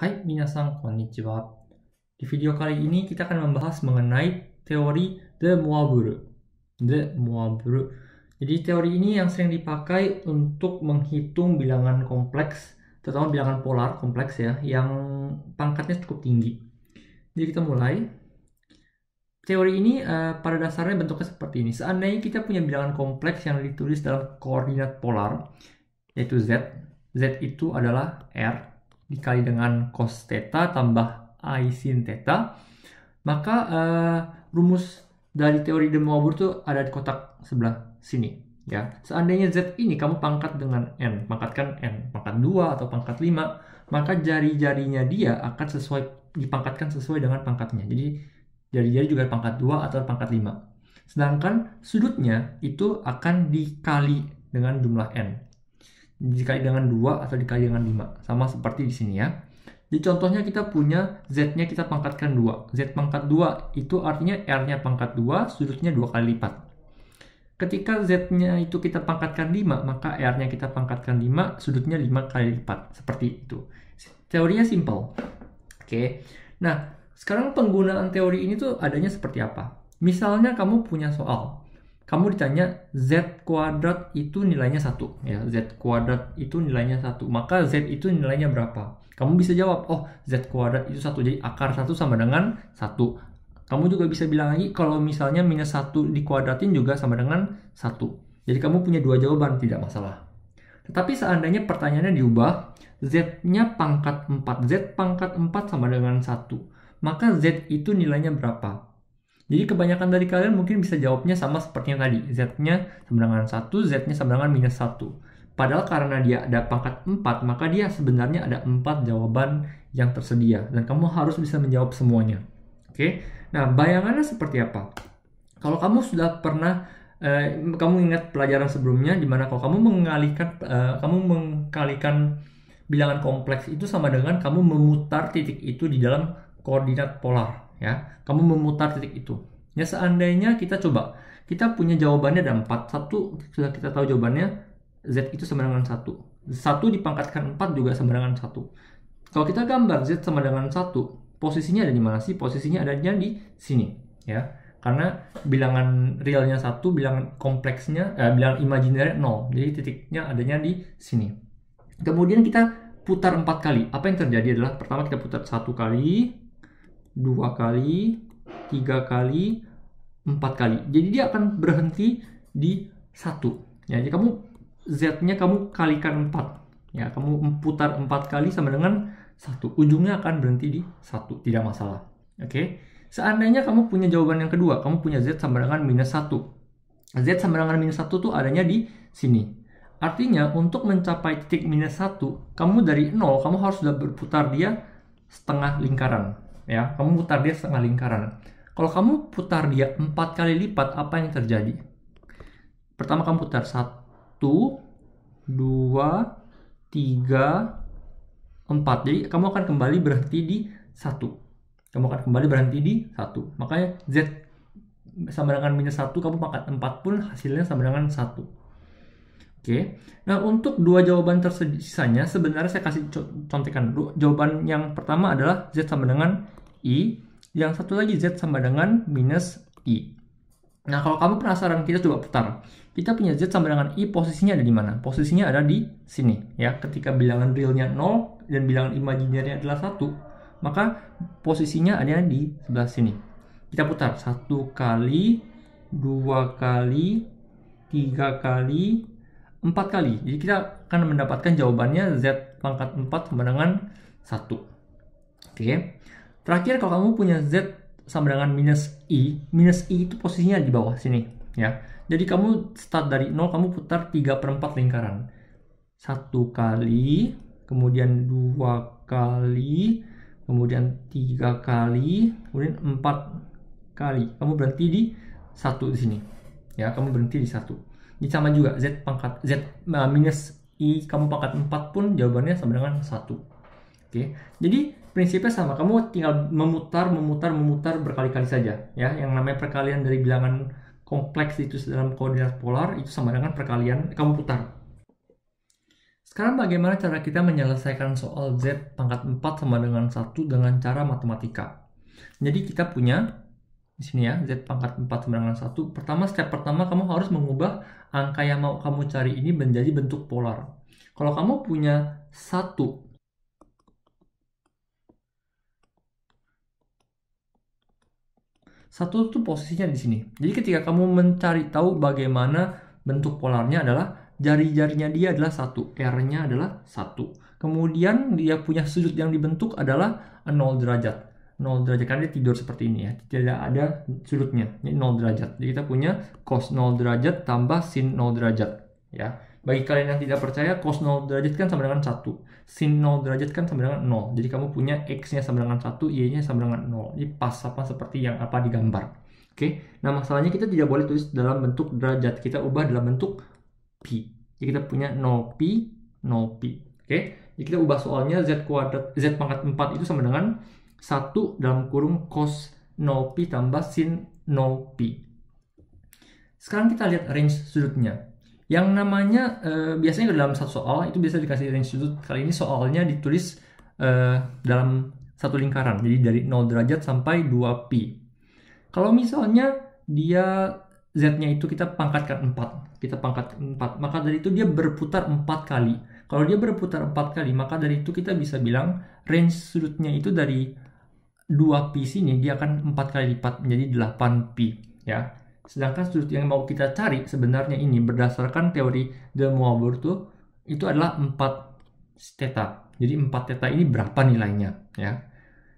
Hai, minasan konnichiwa. Di video kali ini kita akan membahas mengenai teori The Moaburu. The Moaburu. Jadi teori ini yang sering dipakai untuk menghitung bilangan kompleks, terutama bilangan polar kompleks ya, yang pangkatnya cukup tinggi. Jadi kita mulai. Teori ini uh, pada dasarnya bentuknya seperti ini. Seandainya kita punya bilangan kompleks yang ditulis dalam koordinat polar, yaitu Z. Z itu adalah R, dikali dengan cos theta tambah i sin theta, maka uh, rumus dari teori de Moivre itu ada di kotak sebelah sini. Ya, seandainya z ini kamu pangkat dengan n, pangkatkan n, pangkat 2 atau pangkat 5, maka jari-jarinya dia akan sesuai dipangkatkan sesuai dengan pangkatnya. Jadi jari-jari juga pangkat 2 atau pangkat 5. Sedangkan sudutnya itu akan dikali dengan jumlah n dikali dengan 2 atau dikali dengan 5. Sama seperti di sini ya. Di contohnya kita punya Z-nya kita pangkatkan 2. Z pangkat 2 itu artinya R-nya pangkat 2, sudutnya 2 kali lipat. Ketika Z-nya itu kita pangkatkan 5, maka R-nya kita pangkatkan 5, sudutnya 5 kali lipat. Seperti itu. Teorinya simple. Oke. Nah, sekarang penggunaan teori ini tuh adanya seperti apa? Misalnya kamu punya soal kamu ditanya z kuadrat itu nilainya satu ya z kuadrat itu nilainya satu maka z itu nilainya berapa kamu bisa jawab oh z kuadrat itu satu jadi akar satu sama dengan satu kamu juga bisa bilang lagi kalau misalnya minus satu dikuadratin juga sama dengan satu jadi kamu punya dua jawaban tidak masalah tetapi seandainya pertanyaannya diubah z-nya pangkat 4 z pangkat 4 sama dengan satu maka z itu nilainya berapa jadi kebanyakan dari kalian mungkin bisa jawabnya sama seperti yang tadi. Z-nya sama dengan 1, Z-nya sama dengan minus 1. Padahal karena dia ada pangkat 4, maka dia sebenarnya ada 4 jawaban yang tersedia. Dan kamu harus bisa menjawab semuanya. Oke, nah bayangannya seperti apa? Kalau kamu sudah pernah eh, kamu ingat pelajaran sebelumnya di mana kalau kamu mengalihkan eh, kamu mengkalikan bilangan kompleks itu sama dengan kamu memutar titik itu di dalam koordinat polar ya kamu memutar titik itu ya seandainya kita coba kita punya jawabannya ada empat satu sudah kita tahu jawabannya z itu sama dengan satu satu dipangkatkan 4 juga sama dengan satu kalau kita gambar z sama dengan satu posisinya ada di mana sih posisinya ada di sini ya karena bilangan realnya satu, bilangan kompleksnya, eh, bilangan imajiner nol. Jadi titiknya adanya di sini. Kemudian kita putar empat kali. Apa yang terjadi adalah pertama kita putar satu kali, dua kali, tiga kali, empat kali. Jadi dia akan berhenti di satu. Ya, jadi kamu z-nya kamu kalikan empat. Ya, kamu putar empat kali sama dengan satu. Ujungnya akan berhenti di satu, tidak masalah. Oke. Seandainya kamu punya jawaban yang kedua, kamu punya z sama dengan minus satu. Z sama dengan minus satu tuh adanya di sini. Artinya untuk mencapai titik minus satu, kamu dari nol kamu harus sudah berputar dia setengah lingkaran ya kamu putar dia setengah lingkaran kalau kamu putar dia empat kali lipat apa yang terjadi pertama kamu putar satu dua tiga empat jadi kamu akan kembali berhenti di satu kamu akan kembali berhenti di satu makanya z sama dengan minus satu kamu pakai empat pun hasilnya sama dengan satu Oke, okay. nah untuk dua jawaban tersisanya sebenarnya saya kasih contekan dulu. Jawaban yang pertama adalah Z sama dengan I, yang satu lagi Z sama dengan minus I. Nah, kalau kamu penasaran, kita coba putar. Kita punya Z sama dengan I, posisinya ada di mana? Posisinya ada di sini, ya. Ketika bilangan realnya 0 dan bilangan imajinernya adalah 1, maka posisinya ada di sebelah sini. Kita putar. satu kali, dua kali, tiga kali, empat kali. Jadi kita akan mendapatkan jawabannya Z pangkat empat sama dengan satu. Oke. Terakhir kalau kamu punya Z sama dengan minus I, minus I itu posisinya di bawah sini ya. Jadi kamu start dari 0, kamu putar 3 per 4 lingkaran. Satu kali, kemudian dua kali, kemudian tiga kali, kemudian empat kali. Kamu berhenti di satu di sini. Ya, kamu berhenti di satu. Ini sama juga z pangkat z eh, minus i kamu pangkat 4 pun jawabannya sama dengan satu. Oke. Jadi prinsipnya sama kamu tinggal memutar memutar memutar berkali-kali saja ya yang namanya perkalian dari bilangan kompleks itu dalam koordinat polar itu sama dengan perkalian kamu putar sekarang bagaimana cara kita menyelesaikan soal Z pangkat 4 sama dengan 1 dengan cara matematika jadi kita punya di sini ya Z pangkat 4 sama dengan 1 pertama step pertama kamu harus mengubah angka yang mau kamu cari ini menjadi bentuk polar kalau kamu punya satu Satu itu posisinya di sini. Jadi ketika kamu mencari tahu bagaimana bentuk polarnya adalah jari-jarinya dia adalah satu, R-nya adalah satu. Kemudian dia punya sudut yang dibentuk adalah 0 derajat. 0 derajat karena dia tidur seperti ini ya tidak ada sudutnya ini 0 derajat jadi kita punya cos 0 derajat tambah sin 0 derajat ya bagi kalian yang tidak percaya, cos 0 derajat kan sama dengan 1. Sin 0 derajat kan sama dengan 0. Jadi kamu punya X-nya sama dengan 1, Y-nya sama dengan 0. Ini pas sama seperti yang apa digambar. Oke, nah masalahnya kita tidak boleh tulis dalam bentuk derajat. Kita ubah dalam bentuk P. Jadi kita punya 0P, 0P. Oke, jadi kita ubah soalnya Z kuadrat, Z pangkat 4 itu sama dengan 1 dalam kurung cos 0P tambah sin 0P. Sekarang kita lihat range sudutnya yang namanya uh, biasanya dalam satu soal itu biasa dikasih range sudut. Kali ini soalnya ditulis uh, dalam satu lingkaran. Jadi dari 0 derajat sampai 2 pi. Kalau misalnya dia Z-nya itu kita pangkatkan 4. Kita pangkat 4. Maka dari itu dia berputar 4 kali. Kalau dia berputar 4 kali, maka dari itu kita bisa bilang range sudutnya itu dari 2 pi sini dia akan 4 kali lipat menjadi 8 pi ya. Sedangkan sudut yang mau kita cari sebenarnya ini berdasarkan teori Del Moaburto itu adalah 4 theta. Jadi 4 theta ini berapa nilainya ya.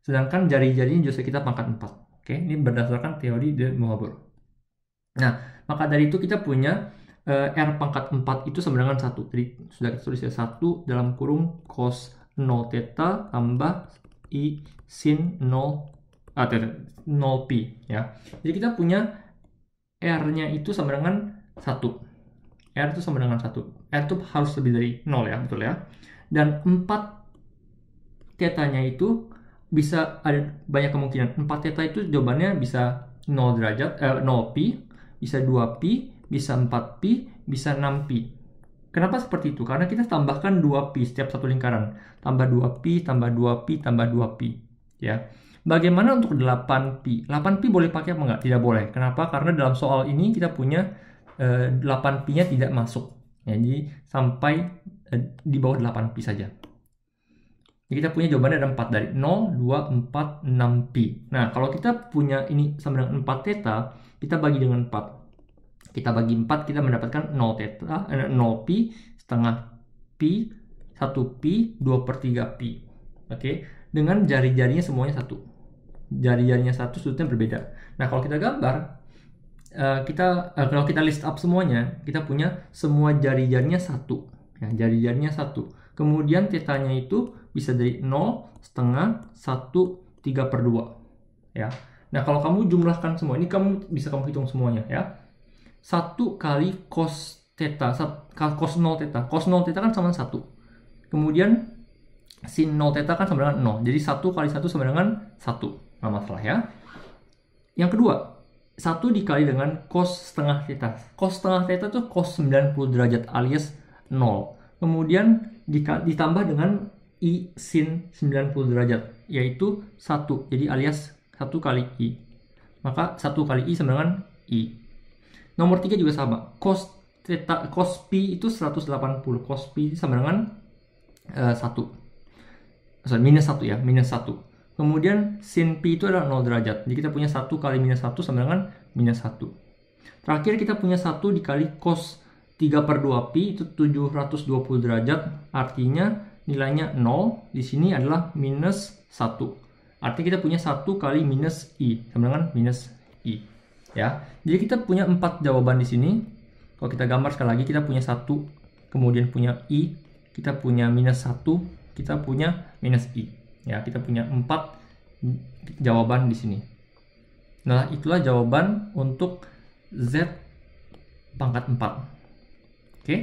Sedangkan jari-jarinya justru kita pangkat 4. Oke, ini berdasarkan teori De Moivre. Nah, maka dari itu kita punya uh, R pangkat 4 itu sama dengan 1. Jadi sudah kita tulis ya 1 dalam kurung cos 0 theta tambah I sin 0 ah, 0 pi ya. Jadi kita punya R-nya itu sama dengan 1. R itu sama dengan 1. R itu harus lebih dari 0 ya, betul ya. Dan 4 tetanya itu bisa ada banyak kemungkinan. 4 teta itu jawabannya bisa 0 derajat, eh, 0 pi, bisa 2 pi, bisa 4 pi, bisa 6 pi. Kenapa seperti itu? Karena kita tambahkan 2 pi setiap satu lingkaran. Tambah 2 pi, tambah 2 pi, tambah 2 pi, ya. Bagaimana untuk 8P? 8P boleh pakai apa enggak? Tidak boleh. Kenapa? Karena dalam soal ini kita punya 8P-nya eh, tidak masuk. Ya, jadi sampai eh, di bawah 8P saja. Jadi kita punya jawabannya ada 4 dari 0, 2, 4, 6 pi. Nah, kalau kita punya ini sama dengan 4 theta, kita bagi dengan 4. Kita bagi 4, kita mendapatkan 0 theta, 0 pi, setengah pi, 1 pi, 2 per 3 pi. Oke, okay? dengan jari-jarinya semuanya satu jari-jarinya satu sudutnya berbeda. Nah kalau kita gambar uh, kita uh, kalau kita list up semuanya kita punya semua jari-jarinya satu, ya, jari-jarinya satu. Kemudian tetanya itu bisa dari 0, setengah, 1, 3 per 2. Ya. Nah, kalau kamu jumlahkan semua, ini kamu bisa kamu hitung semuanya ya. 1 kali cos theta, cos 0 theta. Cos 0 theta kan sama dengan 1. Kemudian sin 0 theta kan sama dengan 0. Jadi 1 kali 1 sama dengan 1 masalah ya. Yang kedua, satu dikali dengan cos setengah theta. Cos setengah theta itu cos 90 derajat alias 0. Kemudian ditambah dengan I sin 90 derajat, yaitu 1. Jadi alias 1 kali I. Maka 1 kali I sama dengan I. Nomor 3 juga sama. Cos theta, cos pi itu 180. Cos pi sama dengan uh, eh, 1. Sorry, minus 1 ya, minus 1. Kemudian sin P itu adalah 0 derajat. Jadi kita punya 1 kali minus 1 sama dengan minus 1. Terakhir kita punya 1 dikali cos 3 per 2 Pi itu 720 derajat. Artinya nilainya 0. Di sini adalah minus 1. Artinya kita punya 1 kali minus I sama dengan minus I. Ya, jadi kita punya 4 jawaban di sini. Kalau kita gambar sekali lagi, kita punya 1, kemudian punya I, kita punya minus 1, kita punya minus I. Ya, kita punya empat jawaban di sini. Nah, itulah jawaban untuk Z pangkat 4. Oke.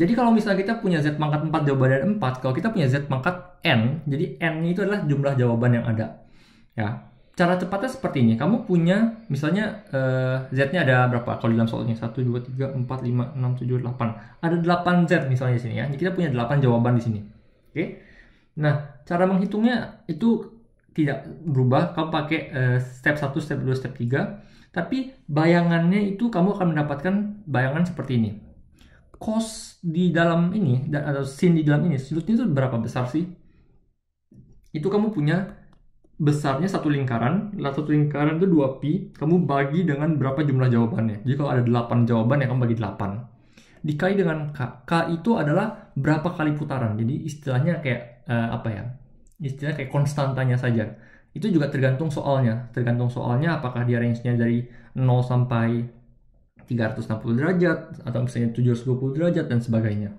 Jadi kalau misalnya kita punya Z pangkat 4 jawaban dan 4, kalau kita punya Z pangkat N, jadi N itu adalah jumlah jawaban yang ada. Ya, Cara cepatnya seperti ini. Kamu punya misalnya uh, Z-nya ada berapa? Kalau di dalam soalnya satu, dua, tiga, empat, lima, enam, tujuh, delapan. Ada delapan Z misalnya di sini ya. Jadi kita punya delapan jawaban di sini. Oke. Okay? Nah, cara menghitungnya itu tidak berubah. Kamu pakai uh, step 1, step 2, step 3. Tapi bayangannya itu kamu akan mendapatkan bayangan seperti ini. Cost di dalam ini, atau sin di dalam ini, sudutnya itu berapa besar sih? Itu kamu punya besarnya satu lingkaran, satu lingkaran itu 2Pi, kamu bagi dengan berapa jumlah jawabannya. Jadi kalau ada 8 jawaban ya kamu bagi 8. Dikali dengan K. K itu adalah berapa kali putaran. Jadi istilahnya kayak uh, apa ya? Istilahnya kayak konstantanya saja. Itu juga tergantung soalnya. Tergantung soalnya apakah dia range-nya dari 0 sampai 360 derajat atau misalnya 720 derajat dan sebagainya.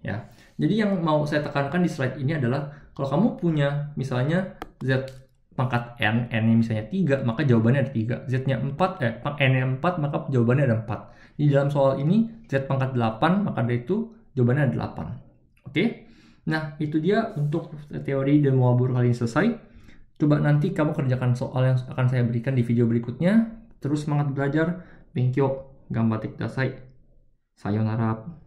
Ya. Jadi yang mau saya tekankan di slide ini adalah kalau kamu punya misalnya Z pangkat n, n-nya misalnya 3, maka jawabannya ada 3. Z-nya 4, eh, n-nya 4, maka jawabannya ada 4. Di dalam soal ini, Z pangkat 8, maka dari itu jawabannya ada 8. Oke? Okay? Nah, itu dia untuk teori dan wabur kali ini selesai. Coba nanti kamu kerjakan soal yang akan saya berikan di video berikutnya. Terus semangat belajar. Thank you. Gambar tikdasai. Sayonara.